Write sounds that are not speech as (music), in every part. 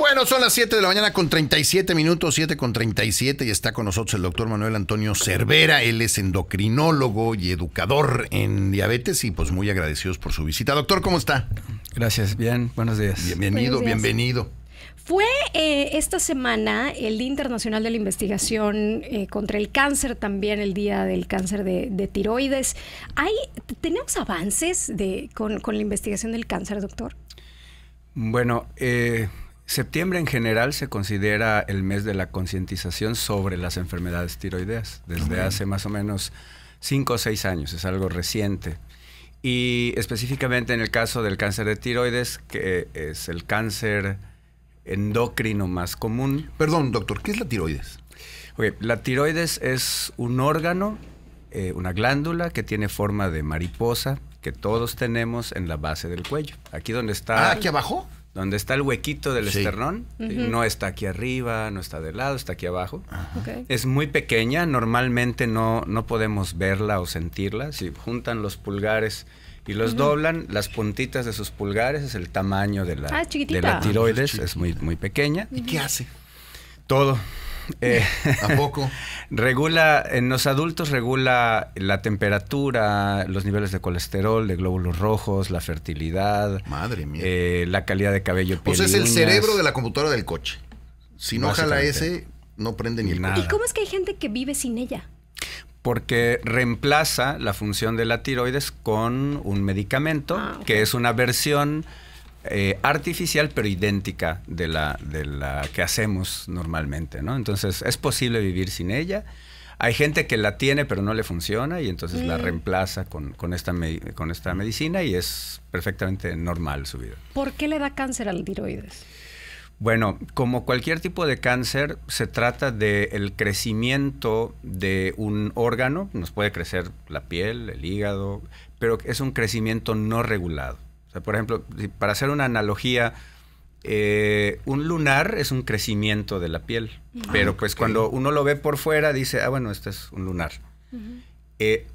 Bueno, son las 7 de la mañana con 37 minutos, 7 con 37, y está con nosotros el doctor Manuel Antonio Cervera. Él es endocrinólogo y educador en diabetes y pues muy agradecidos por su visita. Doctor, ¿cómo está? Gracias, bien, buenos días. Bienvenido, bienvenido. Fue eh, esta semana el Día Internacional de la Investigación eh, contra el Cáncer, también el Día del Cáncer de, Tiroides. ¿Hay, ¿Tenemos avances de, con, con, la investigación del cáncer, doctor? Bueno, eh, Septiembre en general se considera el mes de la concientización sobre las enfermedades tiroideas, desde hace más o menos cinco o seis años, es algo reciente. Y específicamente en el caso del cáncer de tiroides, que es el cáncer endocrino más común. Perdón, doctor, ¿qué es la tiroides? la tiroides es un órgano, eh, una glándula que tiene forma de mariposa que todos tenemos en la base del cuello. Aquí donde está... Ah, aquí abajo donde está el huequito del esternón, eh, no está aquí arriba, no está de lado, está aquí abajo. Es muy pequeña, normalmente no, no podemos verla o sentirla. Si juntan los pulgares y los doblan, las puntitas de sus pulgares es el tamaño de la, ah, de la tiroides, ah, es muy, muy pequeña. ¿Y qué hace? Todo. Eh, ¿A poco? (laughs) regula, en los adultos regula la temperatura, los niveles de colesterol, de glóbulos rojos, la fertilidad. Madre mía. Eh, la calidad de cabello. Piel o sea, es el cerebro de la computadora del coche. Si no jala ese, no prende ni el Nada. ¿Y cómo es que hay gente que vive sin ella? porque reemplaza la función de la tiroides con un medicamento ah, que es una versión eh, artificial pero idéntica de la, de la que hacemos normalmente, ¿no? Entonces es posible vivir sin ella. Hay gente que la tiene pero no le funciona y entonces la mm. reemplaza con, esta con esta medicina y es perfectamente normal su vida. ¿Por qué le da cáncer al tiroides? Bueno, como cualquier tipo de cáncer, se trata del el crecimiento de un órgano, nos puede crecer la piel, el hígado, pero es un crecimiento no regulado. O sea, por ejemplo, para hacer una analogía, eh, un lunar es un crecimiento de la piel, ah, pero pues cuando uno lo ve por fuera dice, ah, bueno, este es un lunar. Eh,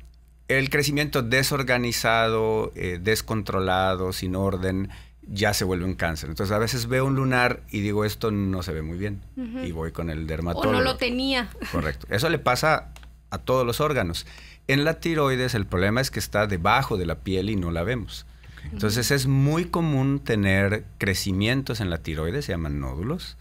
el crecimiento desorganizado, eh, descontrolado, sin orden, ya se vuelve un cáncer. Entonces a veces veo un lunar y digo, esto no se ve muy bien. Y voy con el dermatólogo. O no lo tenía. Correcto. Eso le pasa a todos los órganos. En la tiroides el problema es que está debajo de la piel y no la vemos. Entonces es muy común tener crecimientos en la tiroides, se llaman nódulos.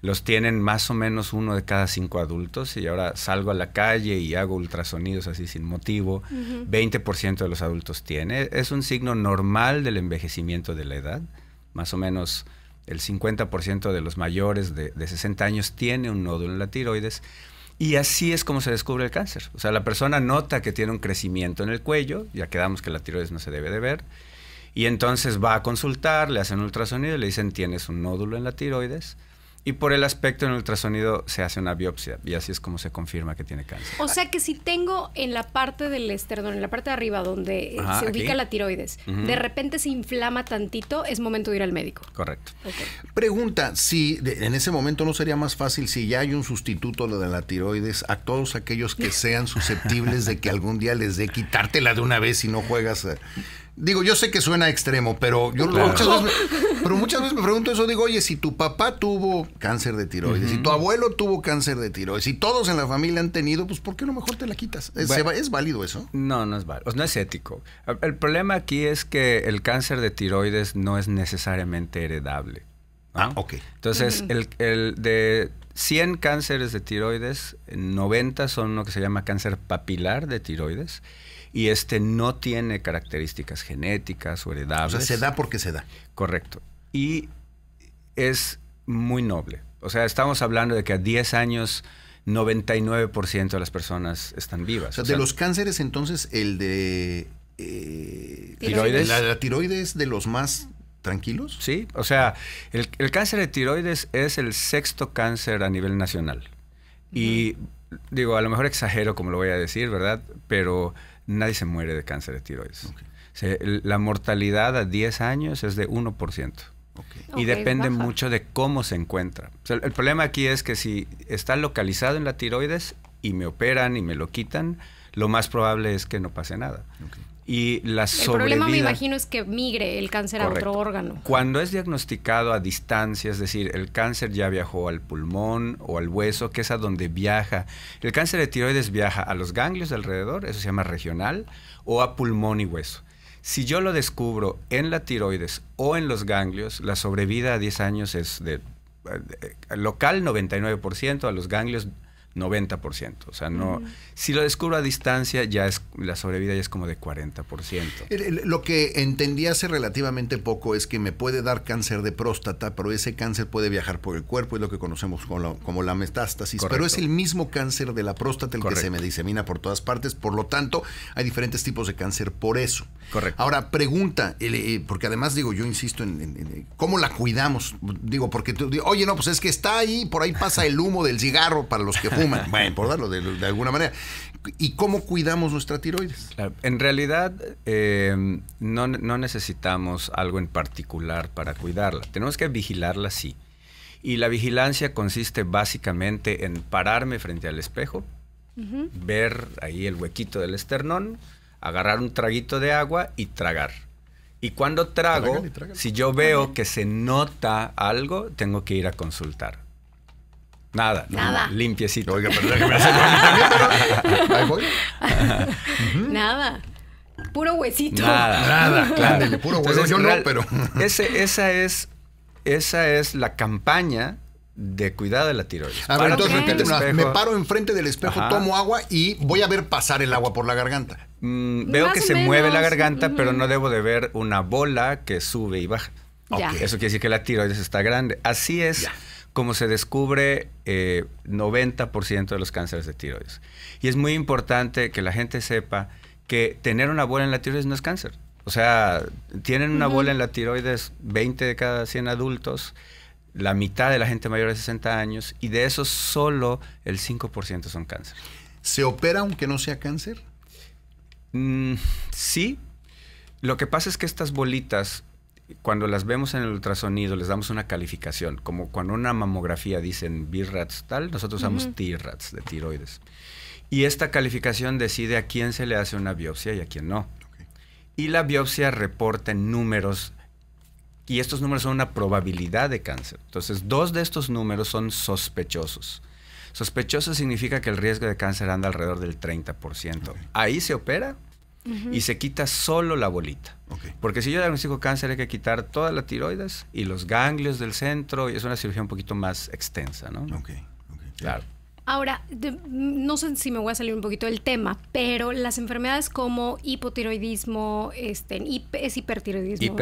Los tienen más o menos uno de cada cinco adultos y ahora salgo a la calle y hago ultrasonidos así sin motivo. 20% de los adultos tiene. Es un signo normal del envejecimiento de la edad. Más o menos el 50% de los mayores de, de 60 años tiene un nódulo en la tiroides. Y así es como se descubre el cáncer. O sea, la persona nota que tiene un crecimiento en el cuello, ya quedamos que la tiroides no se debe de ver y entonces va a consultar, le hacen ultrasonido y le dicen, tienes un nódulo en la tiroides y por el aspecto en el ultrasonido se hace una biopsia y así es como se confirma que tiene cáncer. O sea que si tengo en la parte del esternón, en la parte de arriba donde se ubica la tiroides, de repente se inflama tantito, es momento de ir al médico. Correcto. Pregunta, si en ese momento no sería más fácil si ya hay un sustituto de la tiroides a todos aquellos que (laughs) sean susceptibles de que algún día les dé quitártela de una vez si no juegas. Eh, digo, yo sé que suena extremo, pero yo pero muchas veces me pregunto eso, digo, oye, si tu papá tuvo cáncer de tiroides, si tu abuelo tuvo cáncer de tiroides, si todos en la familia han tenido, pues ¿por qué lo mejor te la quitas? ¿Es, válido eso? No, no es válido, no es ético. El problema aquí es que el cáncer de tiroides no es necesariamente heredable. Ah, ok. Entonces, el, el de 100 cánceres de tiroides, 90 son lo que se llama cáncer papilar de tiroides y este no tiene características genéticas o heredables. O sea, se da porque se da. Correcto. Y es muy noble. O sea, estamos hablando de que a 10 años 99% de las personas están vivas. O sea, de los cánceres entonces el de eh, tiroides. La, la, tiroides de los más tranquilos. Sí, o sea, el, cáncer de tiroides es el sexto cáncer a nivel nacional. Y digo, a lo mejor exagero como lo voy a decir, ¿verdad? Pero nadie se muere de cáncer de tiroides. la mortalidad a 10 años es de 1%. Y depende mucho de cómo se encuentra. el, problema aquí es que si está localizado en la tiroides y me operan y me lo quitan, lo más probable es que no pase nada y la El problema me imagino es que migre el cáncer a otro órgano. Cuando es diagnosticado a distancia, es decir, el cáncer ya viajó al pulmón o al hueso, que es a donde viaja. El cáncer de tiroides viaja a los ganglios alrededor, eso se llama regional, o a pulmón y hueso. Si yo lo descubro en la tiroides o en los ganglios, la sobrevida a 10 años es de eh, local 99%, a los ganglios 90%. O sea, no. Si lo descubro a distancia, ya es la sobrevida ya es como de 40%. Lo que entendí hace relativamente poco es que me puede dar cáncer de próstata, pero ese cáncer puede viajar por el cuerpo, es lo que conocemos como la, metástasis. Pero es el mismo cáncer de la próstata el que se me disemina por todas partes. Por lo tanto, hay diferentes tipos de cáncer por eso. Correcto. Ahora, pregunta, eh, porque además digo, yo insisto en, cómo la cuidamos. Digo, porque tú, oye, no, pues es que está ahí, por ahí pasa el humo del cigarro para los que fuman. (laughs) bueno, por darlo de, alguna manera. ¿Y cómo cuidamos nuestra tiroides? En realidad, eh, no, necesitamos algo en particular para cuidarla. Tenemos que vigilarla, sí. Y la vigilancia consiste básicamente en pararme frente al espejo, ver ahí el huequito del esternón, agarrar un traguito de agua y tragar. Y cuando trago, si yo veo que se nota algo, tengo que ir a consultar. Nada, nada. limpiecito. Oiga, Ahí voy. Nada. Puro huesito. Nada, nada, (laughs) claro. puro hueso. Yo no, pero. (laughs) Ese, esa, es, esa es la campaña de cuidado de la tiroides. A ver, entonces me paro enfrente del espejo, tomo agua y voy a ver pasar el agua por la garganta. Mm, veo que se mueve la garganta, pero no debo de ver una bola que sube y baja. Eso quiere decir que la tiroides está grande. Así es como se descubre 90% eh, de los cánceres de tiroides. Y es muy importante que la gente sepa que tener una bola en la tiroides no es cáncer. O sea, tienen una bola en la tiroides 20 de cada 100 adultos, la mitad de la gente mayor de 60 años, y de esos solo el 5% son cáncer. ¿Se opera aunque no sea cáncer? Mm, sí. Lo que pasa es que estas bolitas cuando las vemos en el ultrasonido les damos una calificación, como cuando una mamografía dicen B-rats tal, nosotros usamos T-rats de tiroides. Y esta calificación decide a quién se le hace una biopsia y a quién no. Y la biopsia reporta números y estos números son una probabilidad de cáncer. Entonces, dos de estos números son sospechosos. Sospechoso significa que el riesgo de cáncer anda alrededor del 30%. Ahí se opera y se quita solo la bolita. Porque si yo diagnostico cáncer hay que quitar todas las tiroides y los ganglios del centro y es una cirugía un poquito más extensa, ¿no? claro. Ahora, no sé si me voy a salir un poquito del tema, pero las enfermedades como hipotiroidismo, este, es hipertiroidismo.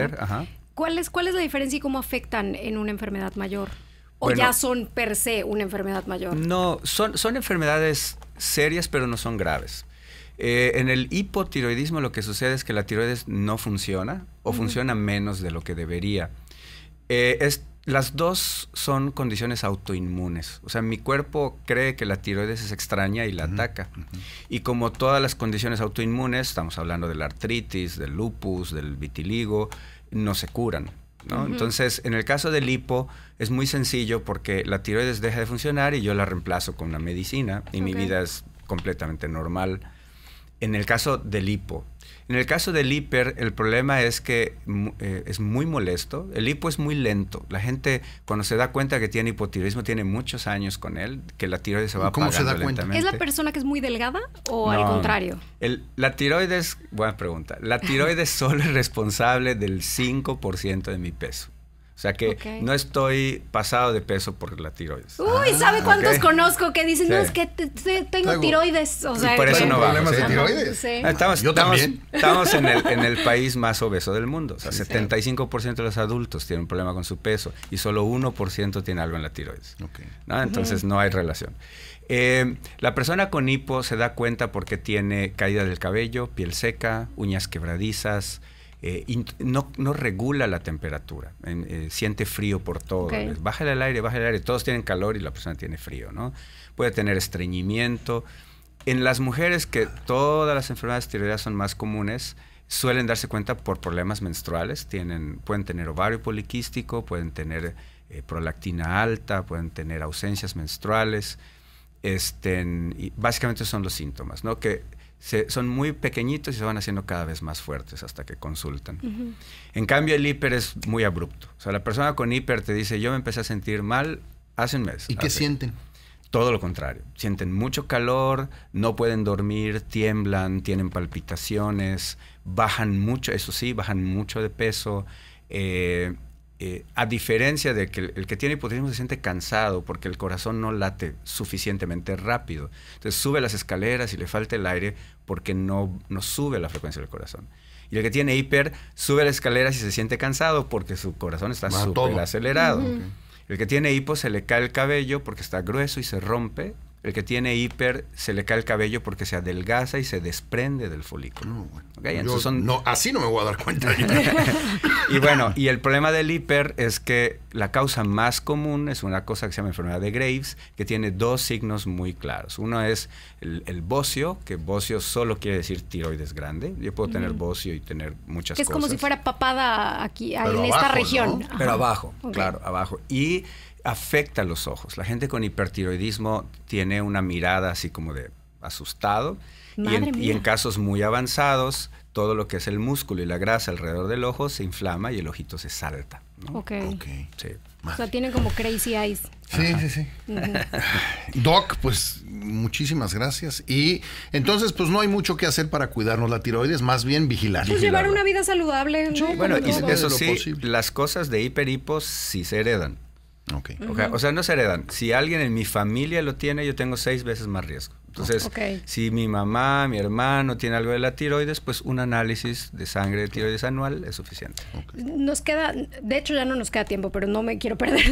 ¿Cuál es, la diferencia y cómo afectan en una enfermedad mayor? ¿O ya son per se una enfermedad mayor? No, son enfermedades serias, pero no son graves. Eh, en el hipotiroidismo lo que sucede es que la tiroides no funciona o funciona menos de lo que debería. Eh, las dos son condiciones autoinmunes. O sea, mi cuerpo cree que la tiroides es extraña y la ataca. Y como todas las condiciones autoinmunes, estamos hablando de la artritis, del lupus, del vitiligo, no se curan. Entonces, en el caso del hipo es muy sencillo porque la tiroides deja de funcionar y yo la reemplazo con la medicina y mi vida es completamente normal en el caso del hipo. En el caso del hiper, el problema es que eh, es muy molesto. El hipo es muy lento. La gente, cuando se da cuenta que tiene hipotiroidismo, tiene muchos años con él, que la tiroides se va ¿Cómo se da cuenta? ¿Es la persona que es muy delgada o al contrario? El, la tiroides, buena pregunta. La tiroides (laughs) solo es responsable del 5% de mi peso. O sea que no estoy pasado de peso por la tiroides. Uy, ah, ¿sabe cuántos conozco que dicen, no, es que tengo tiroides? O sea, problemas de tiroides. Ah, estamos, Yo también. estamos en, el, país más obeso del mundo. O sea, 75% de los adultos tienen un problema con su peso y solo 1% tiene algo en la tiroides. Entonces no hay relación. Eh, la persona con hipo se da cuenta porque tiene caída del cabello, piel seca, uñas quebradizas, eh, no, regula la temperatura, eh, siente frío por todo. Bájale el aire, bájale el aire. Todos tienen calor y la persona tiene frío, ¿no? Puede tener estreñimiento. En las mujeres, que todas las enfermedades tiroideas son más comunes, suelen darse cuenta por problemas menstruales. Tienen, pueden tener ovario poliquístico, pueden tener eh, prolactina alta, pueden tener ausencias menstruales. Este, y básicamente son los síntomas, ¿no? Que son muy pequeñitos y se van haciendo cada vez más fuertes hasta que consultan. En cambio, el hiper es muy abrupto. O sea, la persona con hiper te dice, yo me empecé a sentir mal hace un mes. ¿Y qué sienten? Todo lo contrario. Sienten mucho calor, no pueden dormir, tiemblan, tienen palpitaciones, bajan mucho, eso sí, bajan mucho de peso. Eh, eh, a diferencia de que el, que tiene hipotiroidismo se siente cansado porque el corazón no late suficientemente rápido. Entonces sube las escaleras y le falta el aire porque no, sube la frecuencia del corazón. Y el que tiene hiper sube la escalera si se siente cansado porque su corazón está súper acelerado. El que tiene hipo se le cae el cabello porque está grueso y se rompe el que tiene hiper se le cae el cabello porque se adelgaza y se desprende del folículo. No, así no me voy a dar cuenta. (laughs) y bueno, y el problema del hiper es que la causa más común es una cosa que se llama enfermedad de Graves, que tiene dos signos muy claros. Uno es el, bocio, que bocio solo quiere decir tiroides grande. Yo puedo tener bocio y tener muchas que es como si fuera papada aquí, en esta región. Pero abajo, claro, abajo. Y afecta los ojos. La gente con hipertiroidismo tiene una mirada así como de asustado y en, casos muy avanzados todo lo que es el músculo y la grasa alrededor del ojo se inflama y el ojito se salta. ¿no? Ok. okay. Sí. O sea, tienen como crazy eyes. Sí, sí, sí. Doc, pues muchísimas gracias. Y entonces, pues no hay mucho que hacer para cuidarnos la tiroides, más bien vigilar. Pues llevar una vida saludable. bueno, y eso sí, las cosas de hiperhipos sí se heredan. O sea, no se heredan. Si alguien en mi familia lo tiene, yo tengo seis veces más riesgo. Entonces, si mi mamá, mi hermano tiene algo de la tiroides, pues un análisis de sangre de tiroides anual es suficiente. Nos queda, de hecho ya no nos queda tiempo, pero no me quiero perder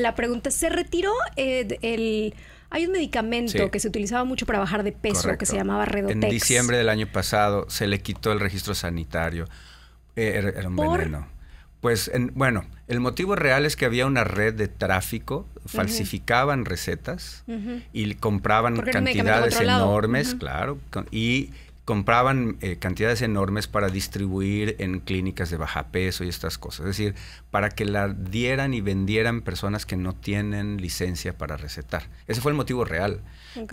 (laughs) la, pregunta. ¿Se retiró el, hay un medicamento que se utilizaba mucho para bajar de peso que se llamaba Redotex. En diciembre del año pasado se le quitó el registro sanitario. Eh, era un veneno. Pues bueno, el motivo real es que había una red de tráfico, falsificaban recetas y compraban cantidades enormes, claro, y compraban eh, cantidades enormes para distribuir en clínicas de baja peso y estas cosas. Es decir, para que la dieran y vendieran personas que no tienen licencia para recetar. Ese fue el motivo real.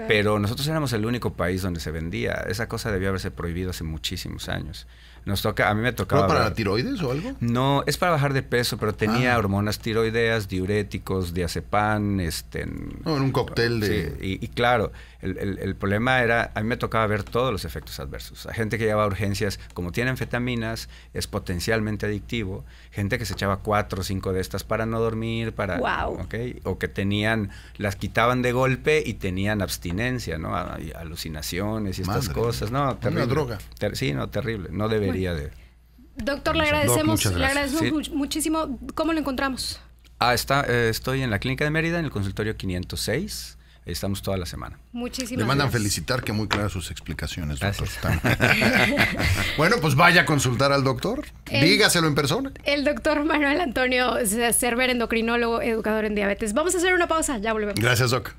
Pero nosotros éramos el único país donde se vendía. Esa cosa debió haberse prohibido hace muchísimos años. Nos toca, a mí me tocaba. para tiroides o algo? No, es para bajar de peso, pero tenía ah. hormonas tiroideas, diuréticos, diazepam, este. en un cóctel de. Sí, y, claro, el, problema era, a mí me tocaba ver todos los efectos adversos. A gente que llevaba urgencias, como tiene anfetaminas, es potencialmente adictivo. Gente que se echaba cuatro o cinco de estas para no dormir, para. Wow. ¿okay? O que tenían, las quitaban de golpe y tenían abstinencia, ¿no? Alucinaciones y estas cosas. No, terrible. droga. sí, no, terrible. No debe Doctor, le agradecemos, le muchísimo. ¿Cómo lo encontramos? Ah, está, eh, estoy en la clínica de Mérida, en el consultorio 506. Estamos toda la semana. Muchísimas Le mandan felicitar que muy claras sus explicaciones, doctor. (laughs) bueno, pues vaya a consultar al doctor. dígaselo en persona. El doctor Manuel Antonio Cerver, endocrinólogo, educador en diabetes. Vamos a hacer una pausa, ya volvemos. Gracias, doc.